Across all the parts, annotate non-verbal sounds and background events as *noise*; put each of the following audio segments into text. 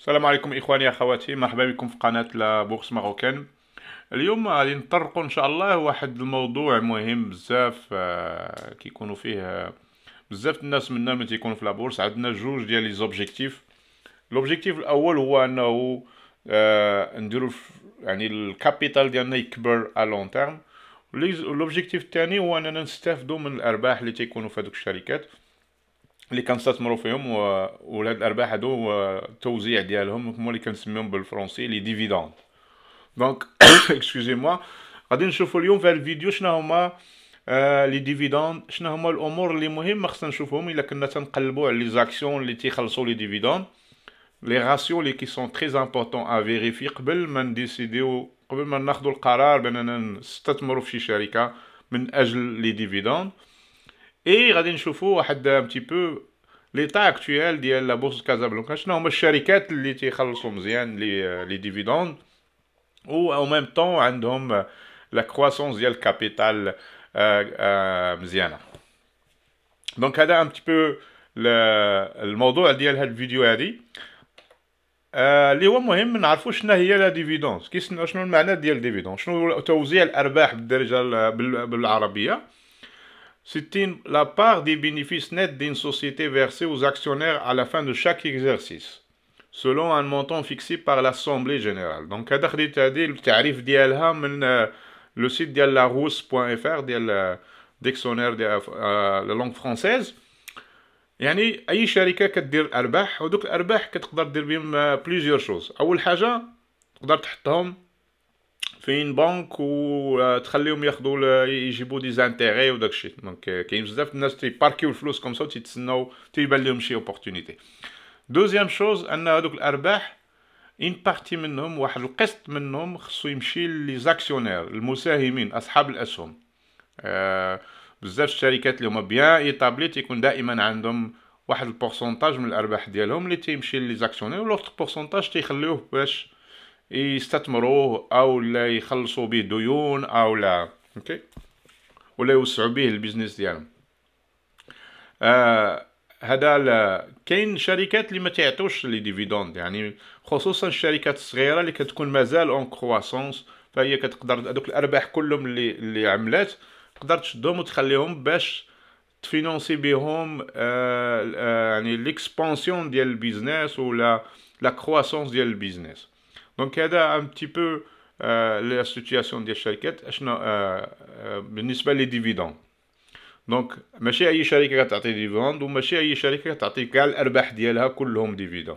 السلام عليكم اخواني اخواتي مرحبا بكم في قناه لا بورس ماروكان اليوم غادي نطرقوا ان شاء الله واحد الموضوع مهم بزاف آه، كيكونوا فيه آه، بزاف الناس منا ملي تيكونوا في بورس عندنا جوج ديال لي زوبجيكتيف لوبجيكتيف الاول هو انه آه نديرو يعني الكابيتال ديالنا يكبر ا لون تيرم لوبجيكتيف الثاني هو اننا نستافدوا من الارباح اللي تيكونوا في هذوك الشركات اللي استثمروا فيهم وولاد الارباح هادو التوزيع ديالهم هما اللي كنسميهم بالفرنسي لي ديفيدوند دونك اكسكوزي موا غادي نشوفوا اليوم في هذا الفيديو شنو هما آه، لي ديفيدوند شنو هما الامور اللي مهمه خصنا نشوفهم الا كنا تنقلبوا على لي زاكسيون اللي تيخلصوا لي ديفيدوند لي راسيو لي كي سون تري امبورطون ا فيريفي قبل ما نديسيديو قبل ما ناخذوا القرار باننا نستثمروا في شي شركه من اجل لي ديفيدوند اي غادي نشوفوا واحد ام تي بو ليتا اكطوال ديال لا بورصه كازابلانكا شنو هما الشركات اللي تيخلصوا مزيان لي لي ديفيدوند و او ميم طون عندهم لا كرواسونس ديال الكابيتال مزيانه دونك هذا ام تي بو الموضوع ديال هاد الفيديو هادي اللي هو مهم نعرفوا شنو هي لا ديفيدونس كي شنو المعنى ديال ديفيدوند شنو توزيع الارباح بالدرجه بالعربيه C'est la part des bénéfices nets d'une société versée aux actionnaires à la fin de chaque exercice, selon un montant fixé par l'Assemblée générale. Donc, à le tarif euh, le site de Larousse.fr de euh, la langue française. يعني فين بنك وتخليهم ياخذوا يجيبوا دي زانتيغي وداك الشيء دونك كاين بزاف الناس تيباركيو الفلوس كوم سو تيتسناو تيبان لهم شي اوبورتونيتي دوزيام شوز ان هذوك الارباح ان بارتي منهم واحد القسط منهم خصو يمشي لي زاكسيونير المساهمين اصحاب الاسهم بزاف الشركات اللي هما بيان ايتابلي تيكون دائما عندهم واحد البورسونتاج من الارباح ديالهم اللي تيمشي لي زاكسيونير ولوطخ بورسونتاج تيخليوه باش يستثمروه او لا يخلصوا به ديون او لا اوكي ولا يوسعوا به البيزنس ديالهم آه هذا ل... كاين شركات اللي ما تعطوش لي ديفيدوند يعني خصوصا الشركات الصغيره اللي كتكون مازال اون كرواسونس فهي كتقدر هذوك الارباح كلهم اللي اللي عملات تقدر تشدهم وتخليهم باش تفينونسي بهم آه آه يعني ليكسبونسيون ديال البيزنس ولا لا كرواسونس ديال البيزنس دونك هذا ان تي بو لا سيتياسيون ديال الشركات اشنو بالنسبه لي ديفيدون دونك ماشي اي شركه كتعطي ديفيدوند وماشي اي شركه كتعطي كاع الارباح ديالها كلهم ديفيدون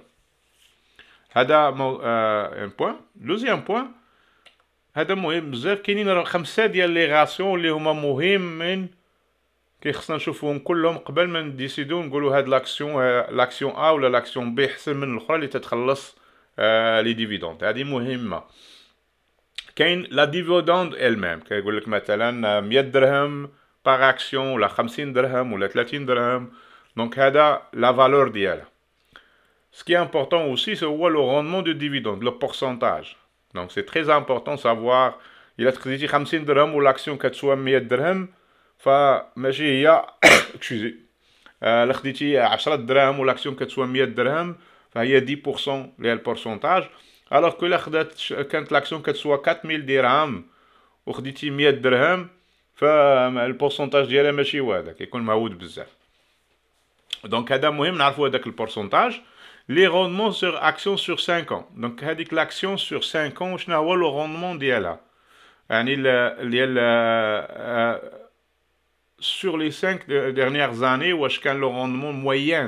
هذا مو... ان بوين دوزيام بوين هذا مهم بزاف كاينين خمسه ديال لي غاسيون اللي هما مهمين كي خصنا نشوفوهم كلهم قبل ما نديسيدو نقولوا هاد لاكسيون لاكسيون ا ولا لاكسيون بي حسن من الاخرى اللي تتخلص Euh, les dividendes, لي ديفيدوند هذه مهمه كاين لا ديفيدوند المام كيقول لك مثلا 100 درهم باغ اكسيون ولا 50 درهم ou 30 درهم دونك هذا لا فالور ديالها Ce qui est important aussi, c'est le rendement du dividende, le pourcentage. Donc, c'est très important de savoir, il a 50 dirhams ou l'action 100 dirhams, il y a, *coughs* excusez, الاخديتي 10 ou l'action اكسيون 100 dirhams, il y a 10% le pourcentage, alors que quand l'action qu'elle soit 4000 dirhams, ou que 100 dirhams, le pourcentage d'elle est chez vous, qui maoud Donc, Adam Mohim, on a vu le pourcentage, les rendements sur action sur 5 ans. Donc, l'action sur 5 ans, je n'ai pas le rendement euh, Sur les 5 dernières années, où est le rendement moyen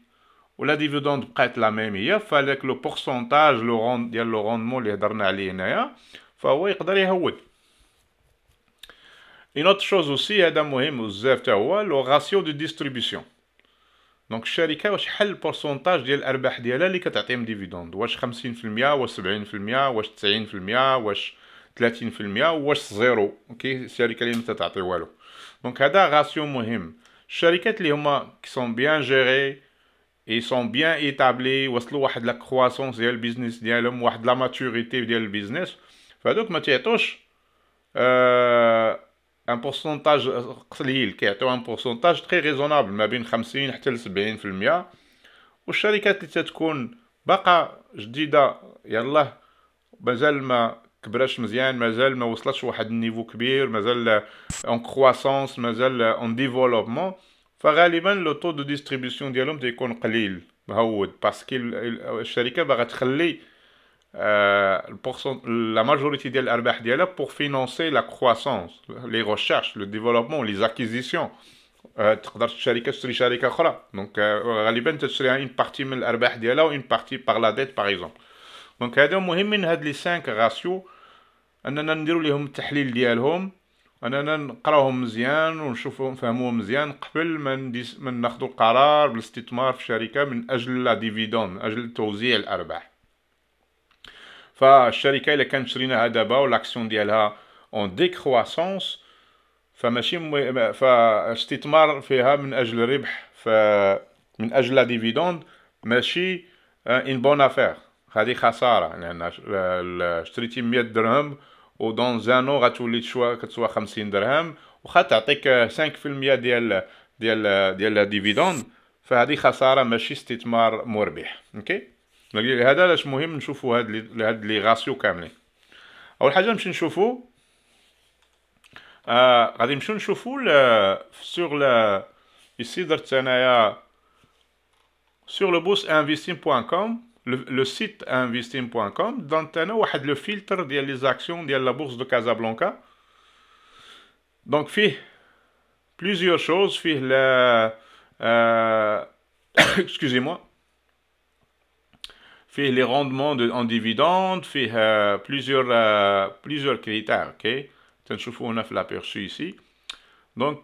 ou la dividende prête la même il faut que le pourcentage de le rend le rendement les dernières lignes faut y une autre chose aussi est le ratio de distribution donc chérie quel est le pourcentage des erreurs de la dividende. à thème dividende ou 50% ou 70% ou 90% 30% ou 0 ok chérie quel est le ratio donc c'est un ratio important les entreprises qui sont bien gérées ils sont bien établis, ils ont la croissance le business, de la maturité leur business. Donc, je ne sais un pourcentage, un pourcentage très raisonnable, 50 70%. Et les sociétés qui sont en croissance, euh, en développement, faguellement le taux de distribution d'ailleurs est quand qu'aille howard parce que le la société va être la majorité de l'arbre d'aila pour financer la croissance les recherches le développement les acquisitions de la société de la société donc à l'impénitent serait une partie de l'arbre d'aila ou une partie par la dette par exemple donc il est important de ces cinq ratios on a un de leur les اننا نقراوهم مزيان ونشوفهم نفهموهم مزيان قبل ما من ناخذ القرار بالاستثمار في شركه من اجل لا ديفيدون من اجل توزيع الارباح فالشركه الا كانت شريناها دابا والاكسيون ديالها اون ديكرواسونس فماشي م... فاستثمار فيها من اجل الربح ف من اجل لا ديفيدوند ماشي ان بون افير هذه خساره لان يعني شريتي 100 درهم ودون زان غتولي تشوا كتسوى 50 درهم وخا تعطيك 5% ديال ديال ديال ديفيدون فهذه خساره ماشي استثمار مربح اوكي هذا علاش مهم نشوفوا هاد لي هاد لي غاسيو كاملين اول حاجه نمشي نشوفوا آه غادي نمشيو نشوفوا سور لا سي درت انايا بوس انفيستين بوان كوم le, site investim.com le filtre des actions de la bourse de Casablanca. Donc, fait plusieurs choses. Fait la euh, *coughs* excusez-moi. Fait les rendements en dividendes. Fait euh, plusieurs, euh, plusieurs critères. Ok. on a fait l'aperçu ici. Donc,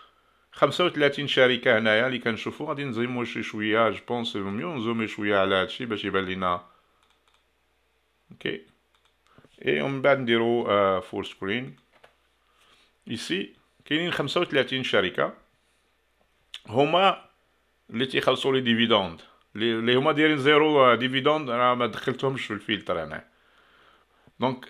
35 شركه هنايا اللي كنشوفو غادي نزيمو شي شويه جوبونس ميو نزومي شويه على هادشي باش يبان لينا اوكي اي ومن بعد نديرو آه فول سكرين ايسي كاينين 35 شركه هما اللي تيخلصو لي ديفيدوند اللي هما دايرين زيرو ديفيدوند euh, راه ما دخلتهمش في الفلتر هنا دونك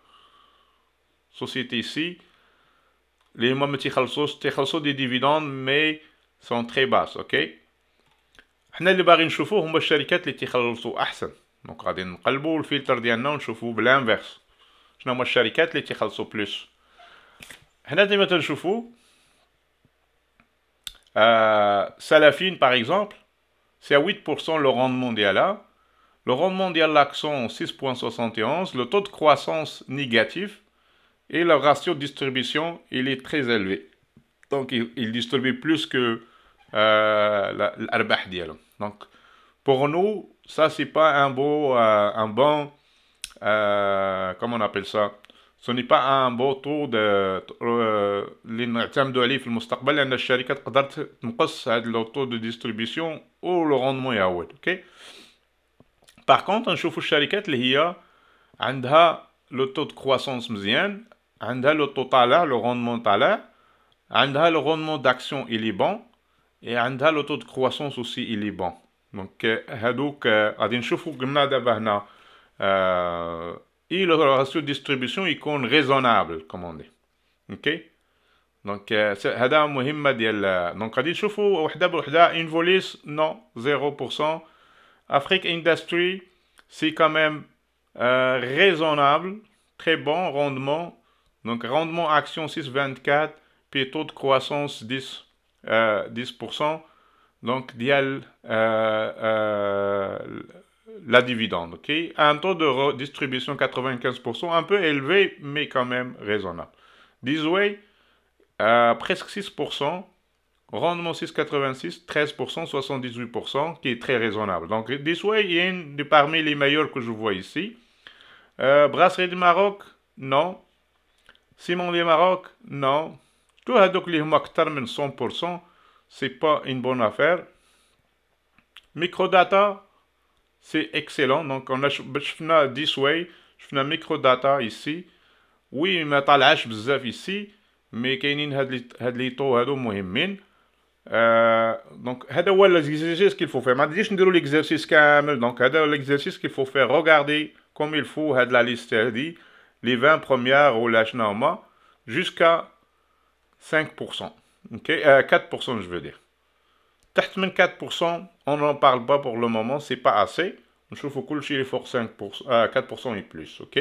société ici les des dividendes, mais sont très basses, ok حنا اللي باغي نشوفوه هما الشركات اللي تيخلصوا احسن دونك غادي نقلبوا الفلتر ديالنا بالانفيرس شنو هما الشركات اللي تيخلصوا بلوس هنا ديما par exemple, c'est à 8% le rendement hein. Le rendement mondial l'action 6.71, le taux de croissance négatif et le ratio de distribution, il est très élevé. Donc, il, distribue plus que euh, l'arbah Donc, pour nous, ça, c'est pas un beau, euh, un bon, euh, comment on appelle ça Ce n'est pas un beau taux de اللي euh, le عليه le المستقبل لأن the le تنقص هذا the taux de distribution ou le rendement. يعود، OK par contre, الشركات اللي هي عندها Andal le le rendement à là, rendement d'action il est bon et le taux de croissance aussi il est bon donc nous à des que il a sur distribution il compte raisonnable commandé ok donc euh, c'est hadamouhim madilla euh, donc à des chauffeurs non 0%. pour Afrique Industries c'est quand même euh, raisonnable très bon rendement donc rendement action 6,24, puis taux de croissance 10, 10%. Euh, Donc il y a la dividende. Un taux de redistribution 95%, un peu élevé, mais quand même raisonnable. Disway, euh, presque 6%. Rendement 6,86, 13%, 78%, qui est très raisonnable. Donc, Disway est une de parmi les meilleurs que je vois ici. Euh, Brasserie du Maroc, non. Simon les Maroc, non. Tout qui اللي هما terminer de 100% c'est pas une bonne affaire. Microdata, c'est excellent. Donc, on a, ben, a this way, un microdata ici. Oui, ما طلعش bzaf ici, mais il y a des طو qui sont Euh, donc, c'est l'exercice qu'il faut faire. vais vais faire l'exercice كامل. Donc, c'est l'exercice qu'il faut faire. Regardez comme il faut la liste dit les 20 premières au la jusqu'à 5%. 4%, euh, je veux dire. 4%, on n'en parle pas pour le moment, c'est pas assez. On trouve que chez 5%, à 4% et plus. OK?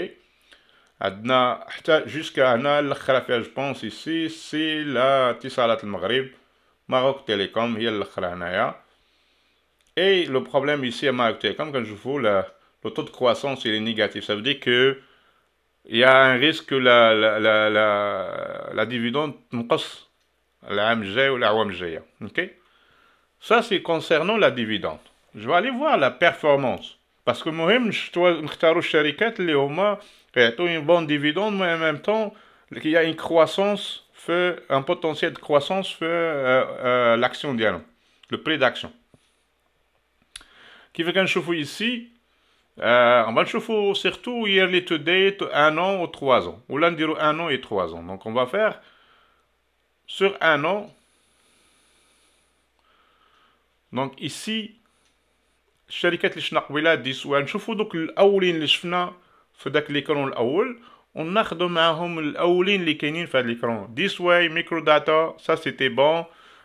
Jusqu'à je pense ici, c'est la Tissalat maghrib Maroc Télécom, Et le problème ici à Maroc Télécom, quand je vous le, le taux de croissance il est négatif. Ça veut dire que il y a un risque que la, la, la, la, la dividende نقص العام الجاي la ok ça c'est concernant la dividende je vais aller voir la performance parce que moi نختاروا الشركات اللي هما ont une bonne dividende mais en même temps qu'il y a une croissance un potentiel de croissance sur euh, euh, l'action le prix d'action qu'un كنشوفوا ici on euh, va le chauffer surtout yearly to date, un an ou trois ans. Ou là, dire un an et trois ans. Donc, on va faire sur un an. Donc, ici, الشركات اللي dis, دي سوا donc دوك الاولين اللي شفنا في داك on الاول وناخذوا معاهم الاولين Likenin كاينين في هذا way, This ça Microdata, ça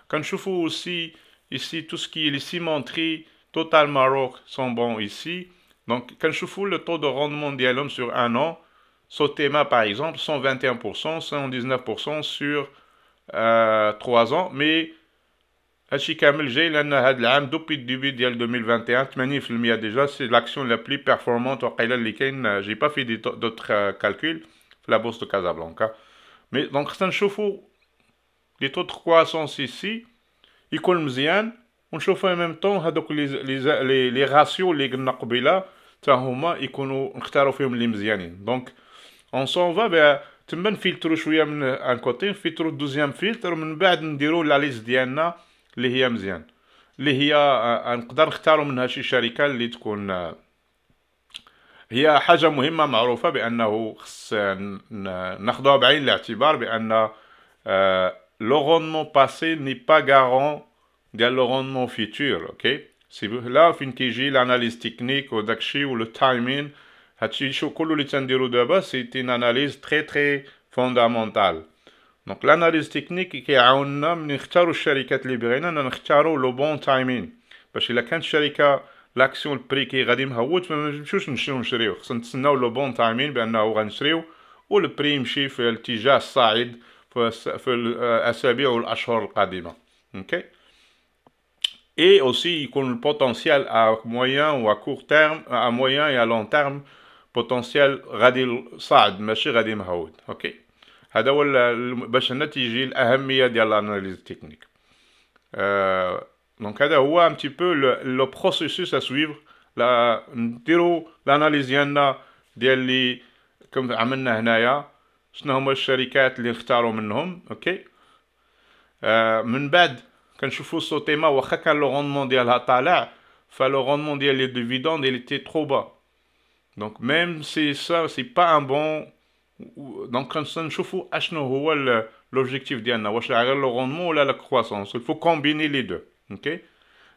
Quand bon. On aussi ici tout ce qui est les cimenteries total maroc sont bons ici donc, quand je le taux de rendement d'Ialum sur un an, thème par exemple, 121%, 119% sur euh, trois ans, mais kamel G, il a depuis le début de 2021, déjà, c'est l'action la plus performante. Euh, je n'ai pas fait d'autres euh, calculs, la bourse de Casablanca. Mais donc, quand vous les taux de croissance ici, ils y في ميم طون هادوك لي لي لي راسيو لي قلنا قبيله تا هما يكونوا نختاروا فيهم اللي مزيانين دونك اون سون فا تما نفلترو شويه من ان كوتي نفلترو دوزيام فلتر ومن بعد نديرو لا ليست ديالنا اللي هي مزيان اللي هي آه، آه، نقدر نختاروا منها شي شركه اللي تكون آه، هي حاجه مهمه معروفه بانه خص ناخذوها بعين الاعتبار بان لو غوندمون باسي ني با غارون للرندمون فيتور اوكي سي لا فين كيجي الاناليز تكنيك وداكشي ولا التايمين هادشي شو كله اللي تنديرو دابا سي ان اناليز تري تري فوندامونتال دونك الاناليز تكنيك كيعاوننا ملي نختارو الشركات اللي بغينا نختارو لو بون تايمين باش الا كانت الشركه لاكسيون البري كي غادي مهوت ما نمشيوش نشريو نشريو خصنا نتسناو لو بون تايمين بانه غنشريو والبري يمشي في الاتجاه الصاعد في الاسابيع والاشهر القادمه اوكي et aussi qu'on le potentiel à moyen ou à court terme, à moyen et à long terme potentiel غادي صاعد ماشي غادي مهود Ok. هذا هو باش هنا الاهميه ديال الاناليز تكنيك دونك هذا هو ان تي بو لو بروسيسوس ا سويفر لا نديرو الاناليز ديالنا ديال اللي كم عملنا هنايا شنو هما الشركات اللي اختاروا منهم اوكي من بعد quand je fais sauter ma le rendement mondial le rendement mondial les dividendes, il était trop bas. Donc même si ça, c'est pas un bon. Donc quand on fais l'objectif de le rendement ou la croissance, il faut combiner les deux. Ok?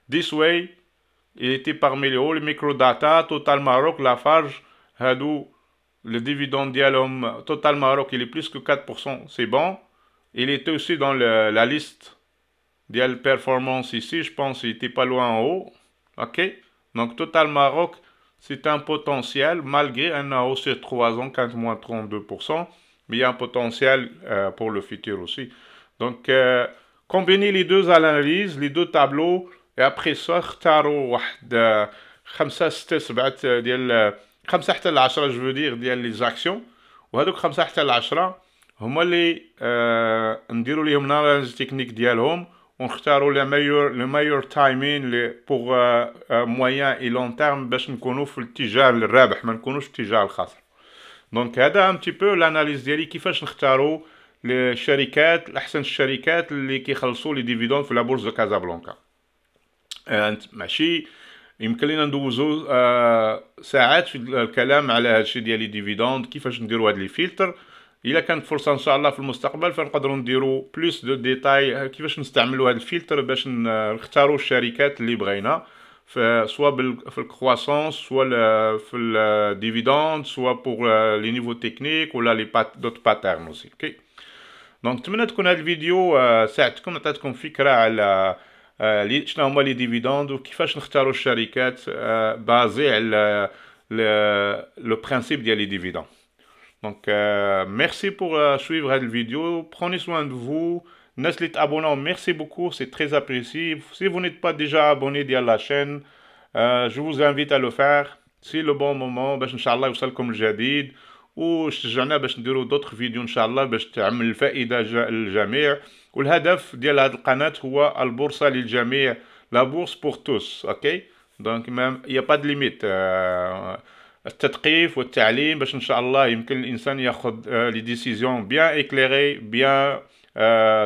This way, il était parmi les hauts, les microdata, Total Maroc, Lafarge, Hadou, le dividende de Total Maroc, il est plus que 4%, c'est bon. Il était aussi dans la liste Dial Performance ici, je pense qu'il n'était pas loin en haut. OK Donc, Total Maroc, c'est un potentiel, malgré un AO sur 3 ans, 15 moins 32%, mais il y a un potentiel euh, pour le futur aussi. Donc, euh, combinez les deux analyses, les deux tableaux, et après ça, اختاروا واحد 5 6 7 ديال 5 حتى ل 10 جو دير ديال actions. Et وهذوك 5 حتى ل 10 هما اللي نديروا ليهم ناليز تكنيك ديالهم ونختاروا لي ميور لي ميور تايمين لي بوغ مويان اي لون تيرم باش نكونوا في الاتجاه الرابح ما نكونوش في الاتجاه الخاسر دونك هذا ام تي بو لاناليز ديالي كيفاش نختاروا الشركات احسن الشركات اللي كيخلصوا لي ديفيدون في لابورس دو كازابلانكا ماشي يمكن لينا ندوزو آه، ساعات في الكلام على هادشي ديال لي ديفيدوند كيفاش نديرو هاد لي فلتر il y a quand force ensha allah dans le futur, on pourra plus de détails, comment on peut filtre, pour on peut choisir les entreprises, soit pour la croissance, soit pour les dividendes, soit pour les niveaux techniques ou les autres patterns aussi. Donc, maintenant qu'on a la vidéo, c'est qu'on a peut-être qu'on fera sur les dividendes ou qu'il choisir les entreprises basées sur le principe des dividendes. Donc, euh, merci pour euh, suivre la vidéo. Prenez soin de vous. vous abonner. merci beaucoup. C'est très apprécié. Si vous n'êtes pas déjà abonné à la chaîne, euh, je vous invite à le faire. C'est le bon moment. Ben, Inch'Allah, vous savez comme dit. Ou ben, je ben, vous donner d'autres vidéos, Inch'Allah, pour que vous le faire. Ou le but de la chaîne, c'est la bourse pour tous. La bourse pour tous. OK Donc, il n'y a pas de limite. Cette quête de l'enseignement, mais, ensha allah, il est possible des décisions bien éclairées, bien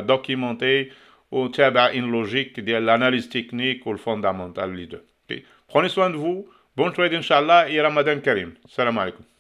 documentées, y a une logique de l'analyse technique ou le fondamental Prenez soin de vous. Bon travail, inshallah. Et Ramadan Karim. Salam alaikum.